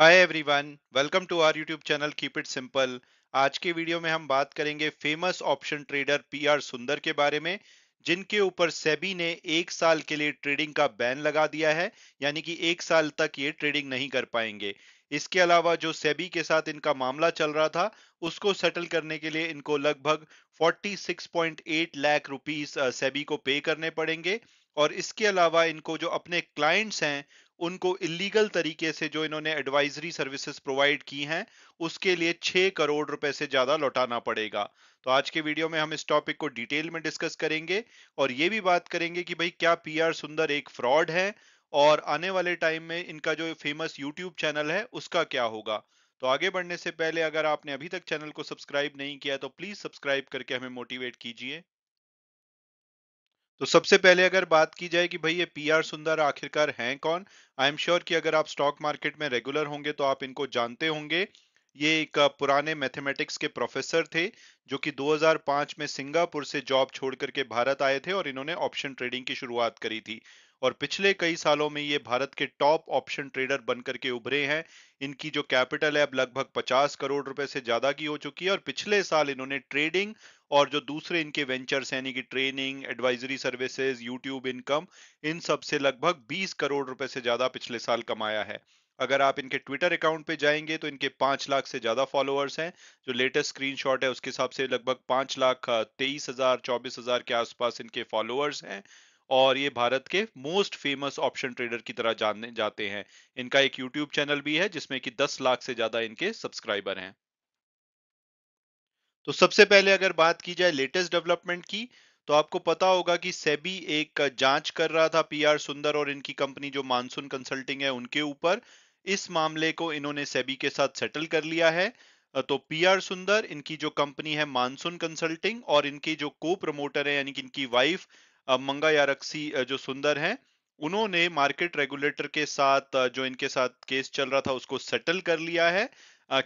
hi everyone welcome to our YouTube channel keep it simple आज के video में हम बात करेंगे फेमस ऑप्शन ट्रेडर पीआर सुंदर के बारे में जिनके ऊपर सेबी ने एक साल के लिए ट्रेडिंग का बैन लगा दिया है यानी कि एक साल तक ये ट्रेडिंग नहीं कर पाएंगे इसके अलावा जो सेबी के साथ इनका मामला चल रहा था उसको सेटल करने के लिए इनको लगभग 46.8 लाख रुपीस सेबी को पे करने पड़ेंगे और इसके अलावा इनको जो अपने क्लाइंट्स हैं उनको इलीगल तरीके से जो इन्होंने एडवाइजरी सर्विसेज प्रोवाइड की हैं उसके लिए छह करोड़ रुपए से ज्यादा लौटाना पड़ेगा तो आज के वीडियो में हम इस टॉपिक को डिटेल में डिस्कस करेंगे और ये भी बात करेंगे कि भाई क्या पीआर सुंदर एक फ्रॉड है और आने वाले टाइम में इनका जो फेमस यूट्यूब चैनल है उसका क्या होगा तो आगे बढ़ने से पहले अगर आपने अभी तक चैनल को सब्सक्राइब नहीं किया तो प्लीज सब्सक्राइब करके हमें मोटिवेट कीजिए तो सबसे पहले अगर बात की जाए कि भाई ये पीआर सुंदर आखिरकार हैं कौन आई एम श्योर कि अगर आप स्टॉक मार्केट में रेगुलर होंगे तो आप इनको जानते होंगे ये एक पुराने मैथमेटिक्स के प्रोफेसर थे जो कि 2005 में सिंगापुर से जॉब छोड़ करके भारत आए थे और इन्होंने ऑप्शन ट्रेडिंग की शुरुआत करी थी और पिछले कई सालों में ये भारत के टॉप ऑप्शन ट्रेडर बनकर के उभरे हैं इनकी जो कैपिटल है अब लगभग 50 करोड़ रुपए से ज्यादा की हो चुकी है और पिछले साल इन्होंने ट्रेडिंग और जो दूसरे इनके वेंचर्स यानी कि training advisory services YouTube income इन सब से लगभग 20 करोड़ रुपए से ज्यादा पिछले साल कमाया है अगर आप इनके ट्विटर अकाउंट पे जाएंगे तो इनके पांच लाख से ज्यादा फॉलोअर्स हैं जो लेटेस्ट स्क्रीनशॉट है उसके हिसाब से लगभग पांच लाख तेईस हजार चौबीस हजार के आसपास इनके फॉलोअर्स हैं और ये भारत के मोस्ट फेमस ऑप्शन ट्रेडर की तरह जाने जाते हैं इनका एक यूट्यूब चैनल भी है जिसमें कि 10 लाख से ज्यादा इनके सब्सक्राइबर हैं तो सबसे पहले अगर बात की जाए लेटेस्ट डेवलपमेंट की तो आपको पता होगा कि सेबी एक जांच कर रहा था पीआर सुंदर और इनकी कंपनी जो मानसून कंसल्टिंग है उनके ऊपर इस मामले को इन्होंने सेबी के साथ सेटल कर लिया है तो पीआर सुंदर इनकी जो कंपनी है मानसून कंसल्टिंग और इनके जो को प्रमोटर है यानी कि इनकी वाइफ मंगा यारक्सी जो सुंदर है उन्होंने मार्केट रेगुलेटर के साथ जो इनके साथ केस चल रहा था उसको सेटल कर लिया है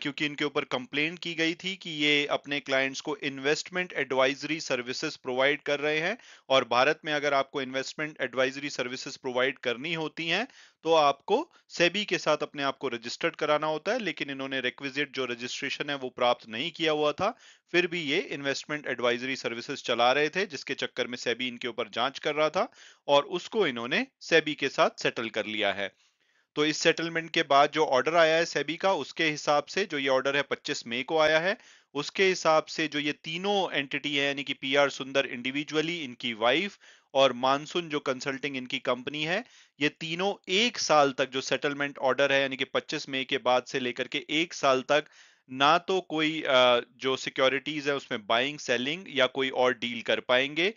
क्योंकि इनके ऊपर कंप्लेन की गई थी कि ये अपने क्लाइंट्स को इन्वेस्टमेंट एडवाइजरी सर्विसेज प्रोवाइड कर रहे हैं और भारत में अगर आपको इन्वेस्टमेंट एडवाइजरी सर्विसेज प्रोवाइड करनी होती हैं तो आपको सेबी के साथ अपने आप को रजिस्टर्ड कराना होता है लेकिन इन्होंने रिक्विजिट जो रजिस्ट्रेशन है वो प्राप्त नहीं किया हुआ था फिर भी ये इन्वेस्टमेंट एडवाइजरी सर्विसेज चला रहे थे जिसके चक्कर में सेबी इनके ऊपर जांच कर रहा था और उसको इन्होंने सेबी के साथ सेटल कर लिया है तो इस सेटलमेंट के बाद जो ऑर्डर आया है सेबी का उसके हिसाब से जो ये ऑर्डर है 25 मई को आया है उसके हिसाब से जो ये तीनों एंटिटी है यानी कि पीआर सुंदर इंडिविजुअली इनकी वाइफ और मानसून जो कंसल्टिंग इनकी कंपनी है ये तीनों एक साल तक जो सेटलमेंट ऑर्डर है यानी कि 25 मई के बाद से लेकर के एक साल तक ना तो कोई जो सिक्योरिटीज है उसमें बाइंग सेलिंग या कोई और डील कर पाएंगे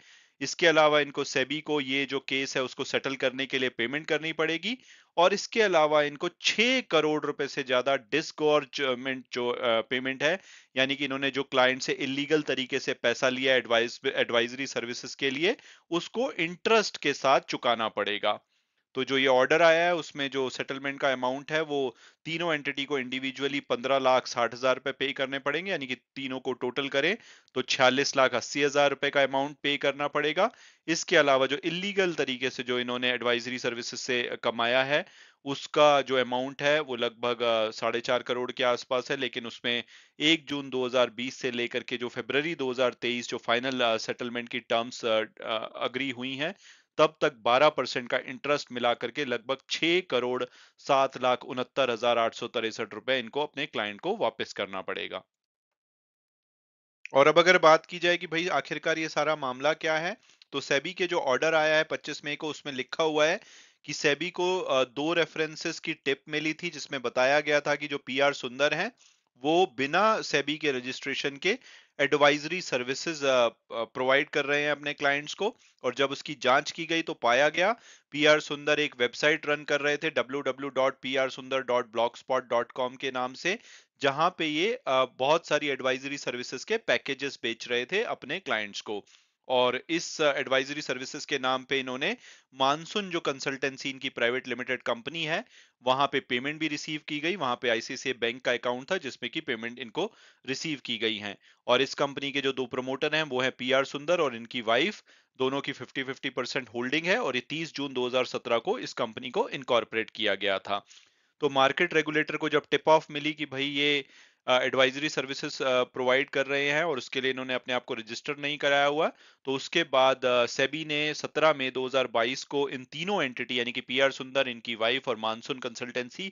इसके अलावा इनको सेबी को ये जो केस है उसको सेटल करने के लिए पेमेंट करनी पड़ेगी और इसके अलावा इनको 6 करोड़ रुपए से ज्यादा डिसगोर्जमेंट जो पेमेंट है यानी कि इन्होंने जो क्लाइंट से इलीगल तरीके से पैसा लिया एडवाइज एडवाइजरी सर्विसेज के लिए उसको इंटरेस्ट के साथ चुकाना पड़ेगा तो जो ये ऑर्डर आया है उसमें जो सेटलमेंट का अमाउंट है वो तीनों एंटिटी को इंडिविजुअली पंद्रह लाख साठ हजार रुपए पे करने पड़ेंगे यानी कि तीनों को टोटल करें तो छियालीस लाख अस्सी हजार रुपए का अमाउंट पे करना पड़ेगा इसके अलावा जो इलीगल तरीके से जो इन्होंने एडवाइजरी सर्विसेज से कमाया है उसका जो अमाउंट है वो लगभग साढ़े चार करोड़ के आसपास है लेकिन उसमें एक जून 2020 से लेकर के जो फेबर 2023 जो फाइनल सेटलमेंट की टर्म्स अग्री हुई हैं तब तक 12 परसेंट का इंटरेस्ट मिलाकर के लगभग 6 करोड़ सात लाख उनहत्तर हजार आठ सौ तिरसठ रुपए इनको अपने क्लाइंट को वापस करना पड़ेगा और अब अगर बात की जाए कि भाई आखिरकार ये सारा मामला क्या है तो सेबी के जो ऑर्डर आया है 25 मई को उसमें लिखा हुआ है कि सेबी को दो रेफरेंसेस की टिप मिली थी जिसमें बताया गया था कि जो पीआर सुंदर हैं वो बिना सेबी के रजिस्ट्रेशन के एडवाइजरी सर्विसेज प्रोवाइड कर रहे हैं अपने क्लाइंट्स को और जब उसकी जांच की गई तो पाया गया पीआर सुंदर एक वेबसाइट रन कर रहे थे www.prsunder.blogspot.com के नाम से जहां पे ये uh, बहुत सारी एडवाइजरी सर्विसेज के पैकेजेस बेच रहे थे अपने क्लाइंट्स को और इस एडवाइजरी सर्विसेज के नाम पे इन्होंने मानसून जो कंसल्टेंसी इनकी प्राइवेट लिमिटेड कंपनी है वहां पे पेमेंट भी रिसीव की गई वहां पे आईसीआईसीआई बैंक का अकाउंट था जिसमें की पेमेंट इनको रिसीव की गई है और इस कंपनी के जो दो प्रमोटर हैं वो है पी सुंदर और इनकी वाइफ दोनों की 50 50 परसेंट होल्डिंग है और ये 30 जून 2017 को इस कंपनी को इनकॉर्पोरेट किया गया था तो मार्केट रेगुलेटर को जब टिप ऑफ मिली कि भाई ये एडवाइजरी सर्विसेज प्रोवाइड कर रहे हैं और उसके लिए इन्होंने अपने आप को रजिस्टर नहीं कराया हुआ तो उसके बाद सेबी ने 17 मई 2022 को इन तीनों एंटिटी यानी कि पीआर सुंदर इनकी वाइफ और मानसून कंसल्टेंसी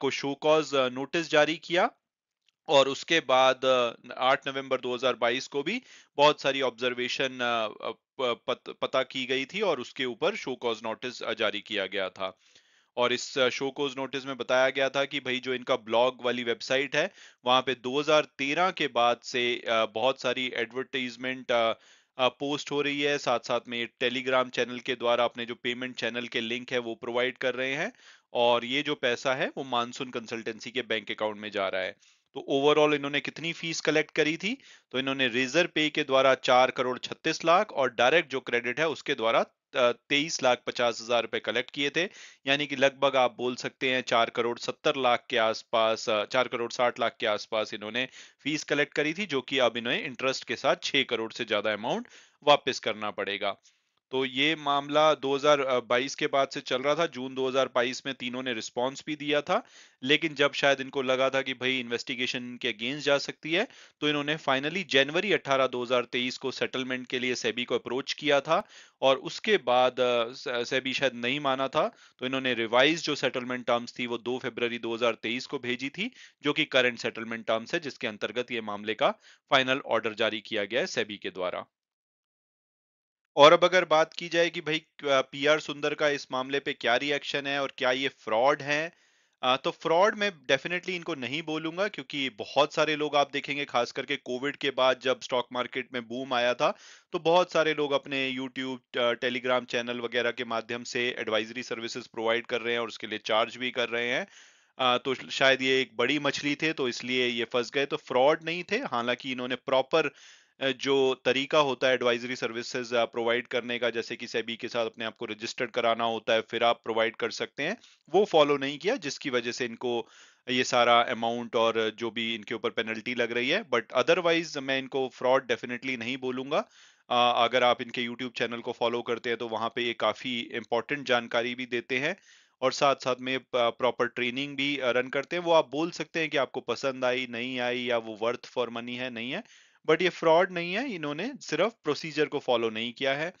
को शो कॉज नोटिस जारी किया और उसके बाद 8 नवंबर 2022 को भी बहुत सारी ऑब्जर्वेशन पत, पता की गई थी और उसके ऊपर शो कॉज नोटिस जारी किया गया था और इस शो कोज नोटिस में बताया गया था कि भाई जो इनका ब्लॉग वाली वेबसाइट है वहां पे 2013 के बाद से बहुत सारी एडवर्टीजमेंट पोस्ट हो रही है साथ साथ में टेलीग्राम चैनल के द्वारा अपने जो पेमेंट चैनल के लिंक है वो प्रोवाइड कर रहे हैं और ये जो पैसा है वो मानसून कंसल्टेंसी के बैंक अकाउंट में जा रहा है तो ओवरऑल इन्होंने कितनी फीस कलेक्ट करी थी तो इन्होंने रिजर्व पे के द्वारा चार करोड़ छत्तीस लाख और डायरेक्ट जो क्रेडिट है उसके द्वारा तेईस लाख पचास हजार रुपए कलेक्ट किए थे यानी कि लगभग आप बोल सकते हैं चार करोड़ सत्तर लाख के आसपास चार करोड़ साठ लाख के आसपास इन्होंने फीस कलेक्ट करी थी जो कि अब इन्हें इंटरेस्ट के साथ छह करोड़ से ज्यादा अमाउंट वापस करना पड़ेगा तो ये मामला 2022 के बाद से चल रहा था जून 2022 में तीनों ने रिस्पांस भी दिया था लेकिन जब शायद इनको लगा था कि भाई इन्वेस्टिगेशन के अगेंस्ट जा सकती है तो इन्होंने फाइनली जनवरी 18 2023 को सेटलमेंट के लिए सेबी को अप्रोच किया था और उसके बाद सेबी शायद नहीं माना था तो इन्होंने रिवाइज जो सेटलमेंट टर्म्स थी वो दो फरवरी दो को भेजी थी जो कि करंट सेटलमेंट टर्म्स है जिसके अंतर्गत ये मामले का फाइनल ऑर्डर जारी किया गया है सेबी के द्वारा और अब अगर बात की जाए कि भाई पीआर सुंदर का इस मामले पे क्या रिएक्शन है और क्या ये फ्रॉड है तो फ्रॉड में डेफिनेटली इनको नहीं बोलूंगा क्योंकि बहुत सारे लोग आप देखेंगे खास करके कोविड के बाद जब स्टॉक मार्केट में बूम आया था तो बहुत सारे लोग अपने यूट्यूब टेलीग्राम चैनल वगैरह के माध्यम से एडवाइजरी सर्विसेज प्रोवाइड कर रहे हैं और उसके लिए चार्ज भी कर रहे हैं तो शायद ये एक बड़ी मछली थे तो इसलिए ये फंस गए तो फ्रॉड नहीं थे हालांकि इन्होंने प्रॉपर जो तरीका होता है एडवाइजरी सर्विसेज प्रोवाइड करने का जैसे कि सेबी के साथ अपने आप को रजिस्टर्ड कराना होता है फिर आप प्रोवाइड कर सकते हैं वो फॉलो नहीं किया जिसकी वजह से इनको ये सारा अमाउंट और जो भी इनके ऊपर पेनल्टी लग रही है बट अदरवाइज मैं इनको फ्रॉड डेफिनेटली नहीं बोलूंगा अगर आप इनके यूट्यूब चैनल को फॉलो करते हैं तो वहाँ पे ये काफ़ी इंपॉर्टेंट जानकारी भी देते हैं और साथ साथ में प्रॉपर ट्रेनिंग भी रन करते हैं वो आप बोल सकते हैं कि आपको पसंद आई नहीं आई या वो वर्थ फॉर मनी है नहीं है बट ये फ्रॉड नहीं है इन्होंने सिर्फ प्रोसीजर को फॉलो नहीं किया है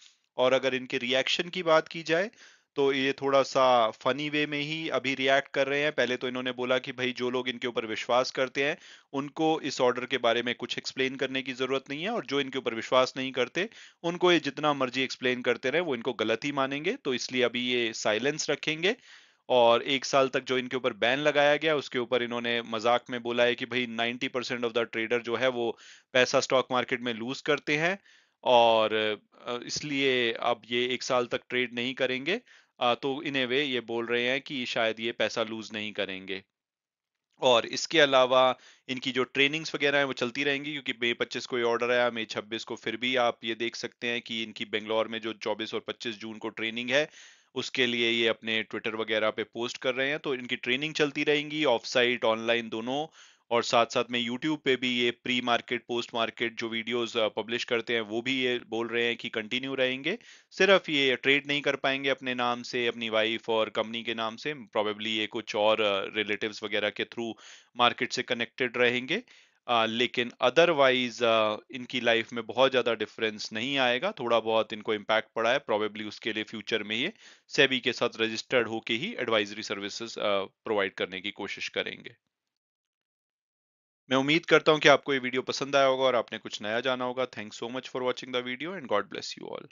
और अगर इनके रिएक्शन की बात की जाए तो ये थोड़ा सा फनी वे में ही अभी रिएक्ट कर रहे हैं पहले तो इन्होंने बोला कि भाई जो लोग इनके ऊपर विश्वास करते हैं उनको इस ऑर्डर के बारे में कुछ एक्सप्लेन करने की जरूरत नहीं है और जो इनके ऊपर विश्वास नहीं करते उनको ये जितना मर्जी एक्सप्लेन करते रहे वो इनको गलत ही मानेंगे तो इसलिए अभी ये साइलेंस रखेंगे और एक साल तक जो इनके ऊपर बैन लगाया गया उसके ऊपर इन्होंने मजाक में बोला है कि भाई 90 परसेंट ऑफ द ट्रेडर जो है वो पैसा स्टॉक मार्केट में लूज करते हैं और इसलिए अब ये एक साल तक ट्रेड नहीं करेंगे तो इन्हें वे ये बोल रहे हैं कि शायद ये पैसा लूज नहीं करेंगे और इसके अलावा इनकी जो ट्रेनिंग्स वगैरह हैं वो चलती रहेंगी क्योंकि मई पच्चीस को ये ऑर्डर आया मई छब्बीस को फिर भी आप ये देख सकते हैं कि इनकी बेंगलोर में जो चौबीस और पच्चीस जून को ट्रेनिंग है उसके लिए ये अपने ट्विटर वगैरह पे पोस्ट कर रहे हैं तो इनकी ट्रेनिंग चलती रहेंगी ऑफ साइट ऑनलाइन दोनों और साथ साथ में यूट्यूब पे भी ये प्री मार्केट पोस्ट मार्केट जो वीडियोस पब्लिश करते हैं वो भी ये बोल रहे हैं कि कंटिन्यू रहेंगे सिर्फ ये ट्रेड नहीं कर पाएंगे अपने नाम से अपनी वाइफ और कंपनी के नाम से प्रॉबेबली ये कुछ और रिलेटिव्स वगैरह के थ्रू मार्केट से कनेक्टेड रहेंगे लेकिन अदरवाइज इनकी लाइफ में बहुत ज़्यादा डिफरेंस नहीं आएगा थोड़ा बहुत इनको इम्पैक्ट पड़ा है प्रॉबेबली उसके लिए फ्यूचर में ये सेबी के साथ रजिस्टर्ड होके ही एडवाइजरी सर्विसेज प्रोवाइड करने की कोशिश करेंगे मैं उम्मीद करता हूं कि आपको ये वीडियो पसंद आया होगा और आपने कुछ नया जाना होगा thanks so much for watching the video and God bless you all